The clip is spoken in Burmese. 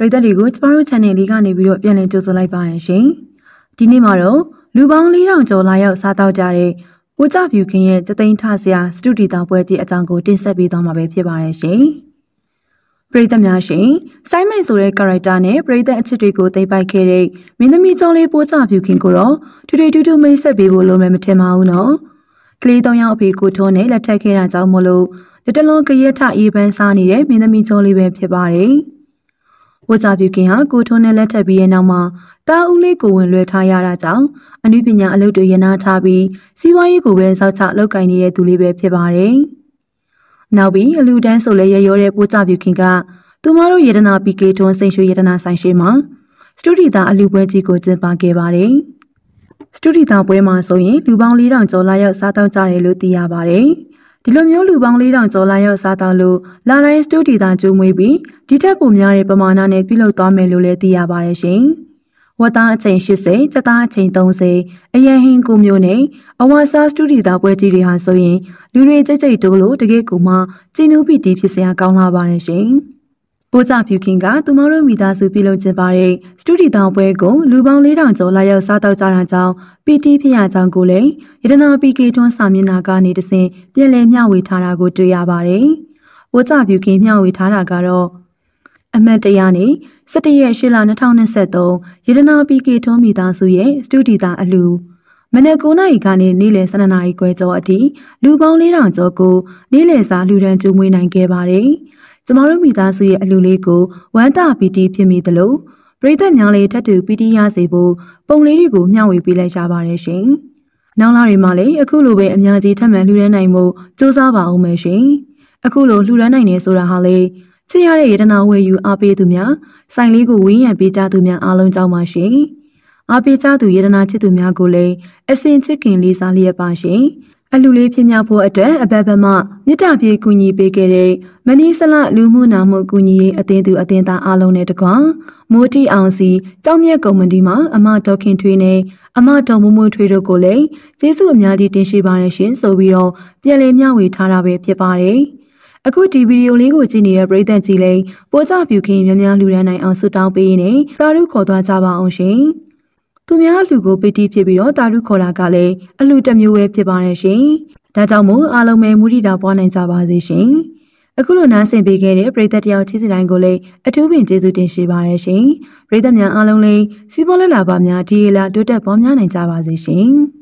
ပရိသတ်တွေကိုကျမတို့ channel လေးကနေပြီးတော့ပြန်လည်ကြိုဆိုလိုက်ပါရရှင်။ဒီနေ့မှာတော့လူပေါင်း4000ကျော်လာရောက်စားတောက်ကြတဲ့အိုကြဖြူခင်ရဲ့စသိန်းထဆရာ စတုဒီတာပွဲကြီးအကြောင်းကိုတင်ဆက်ပေးသွားမှာပဲဖြစ်ပါရရှင်။ပရိသတ်များရှင်စိုင်းမန်ဆိုတဲ့ character နဲ့ပရိသတ်အချစ်တွေကိုသိပိုက်ခဲ့တဲ့မင်းသမီးကျော်လေးပိုးကြဖြူခင်ကိုတော့ထူထူထူးထူးမိတ်ဆက်ပေးဖို့လိုမယ်မထင်ပါဘူးနော်။ကလေး၃ယောက်အဖေကိုထုံးနဲ့လက်ထပ်ခဲ့တာကြောင့်မလို့လက်တလုံးကရက်ထအေးပန်းစားနေတဲ့မင်းသမီးကျော်လေးပဲဖြစ်ပါတယ်။ဝဇာပြုခင်ဟာကိုထွန်းနဲ့လက်ထပ်ပြီးတဲ့နောက်မှာတာဦးလေးကိုဝင်လွှဲထားရတာကြောင့်အနုပညာအလုပ်တွေရနာထားပြီးစီးပွားရေးကိုပဲစောက်ချလုပ်ကိုင်နေတဲ့သူလေးပဲဖြစ်ပါတယ်။နောက်ပြီးအလူတန်းဆိုလဲရရောတဲ့ပိုးကြပြုခင်ကသူမတို့ယတနာ PK ထွန်းစိန်ရွှေယတနာဆိုင်ရှိမှာစတုဒီတာအလူပွဲကြီးကိုကျင်းပခဲ့ပါတယ်။စတုဒီတာပွဲမှာဆိုရင်လူပေါင်း၄000ကျော်လာရောက်စားတောက်ကြတယ်လို့သိရပါတယ်။ဒီလိုမျိုးလူပေါင်း၄000ကျော်လာရောက်စားတော့လို့လာတိုင်းစတူဒီတာကျိုးမွေးပြီးဒီထက်ပိုများတဲ့ပမာဏနဲ့ပြုလုပ်သွားမယ်လို့လည်းသိရပါတယ်ရှင်။ဝက်သားအချိန်80၊ကြက်သားအချိန်30အရန်ဟင်းကိုမျိုးနဲ့အဝါစားစတူဒီတာပွဲကြီးတွေဟာဆိုရင်လူတွေကြိတ်ကြိတ်တိုးလို့တကယ့်ကူမှကျင်းနူးပီတီဖြစ်စရာကောင်းလာပါတယ်ရှင်။ပိုးစာဖြူခင်ကသူမတို့မိသားစုပြုလုပ်ကျင်းပတဲ့စတူဒီတောင်ပွဲကိုလူပေါင်း4000ကျော်လာရောက်စားတောက်ကြတာကြောင့် PT ဖျားကြောင့်ကိုလည်းရတနာ PK ထွန်းစာမျက်နှာက နေတဆင့်ပြည်လဲမျှဝေထားတာကိုတွေ့ရပါတယ်။ပိုးစာဖြူခင်မျှဝေထားတာကတော့အမတ်တရားနေ17ရက်8လ2023ရတနာ PK ထွန်းမိသားစုရဲ့စတူဒီတာအလူမနက်9နာရီကနေနေ့လယ်12နာရီခွဲကျော်အထိလူပေါင်း4000ကျော်ကိုနေ့လယ်စာလူဒန်းကျွေးမွေးနိုင်ခဲ့ပါတယ်။ကျမတို့မိသားစုရဲ့အလူလေးကိုဝမ်းသာပီတိဖြစ်မိသလိုပရိသတ်များလည်းထပ်တူပီတိရစေဖို့ပုံလေးတွေကိုမျှဝေပေးလိုက်ကြပါတယ်ရှင်။နောက်လာတွေမှာလည်းအခုလိုပဲအများကြီးထပ်မံလှူဒန်းနိုင်မှုစူးစမ်းပါအောင်မယ်ရှင်။အခုလိုလှူဒန်းနိုင်နေဆိုတာဟာလေချစ်ရတဲ့ရတနာဝယ်ယူအားပေးသူများဆိုင်လေးကိုဝင်းရံပေးကြသူများအားလုံးကြောင့်ပါရှင်။အားပေးကြသူရတနာချစ်သူများကိုလည်းအစဉ်ချစ်ခင်လေးစားလျက်ပါရှင်။အလူလေးဖြစ်မြောက်ဖို့အတွက်အဘဘမမြစ်တာပြေကူညီပေးခဲ့တဲ့မနီဆလလူမှုနာမှုကူညီရေးအသင်းသူအသင်းသားအားလုံးနဲ့တကွမိုးတီအောင်စီကြောင်းမြတ်ကုမ္ပဏီမှာအမတော်ခင်ထွေးနဲ့အမတော်မမွထွေးတို့ကိုလည်းကျေးဇူးအများကြီးတင်ရှိပါရရှင် ဆိုပြီးတော့ပြန်လည်မျှဝေထားတာပဲဖြစ်ပါတယ်။အခုဒီဗီဒီယိုလေးကိုကြည့်နေတဲ့ပရိသတ်ကြီးလည်းပေါ်ကြပြုခင်များများလူရန်နိုင်အောင်ဆုတောင်းပေးနေတာတို့ခေါ်သွားကြပါအောင်ရှင်။သူများလူကိုပိတီးဖြစ်ပြီးတော့တာရုခေါ်တာကလည်းအလူတစ်မျိုးပဲဖြစ်ပါရဲ့ရှင်။ဒါကြောင့်မို့အားလုံးပဲမူရီတာပွားနိုင်ကြပါစေရှင်။အခုလိုနားဆင်ပေးခဲ့တဲ့ပရိသတ်တယောက်ချစ်စီတိုင်းကိုလည်းအထူးပင်ကျေးဇူးတင်ရှိပါရရှင်။ပရိသတ်များအားလုံးလည်းစီးပွားလက်လာပါများဒီလာတိုးတက်ပေါများနိုင်ကြပါစေရှင်။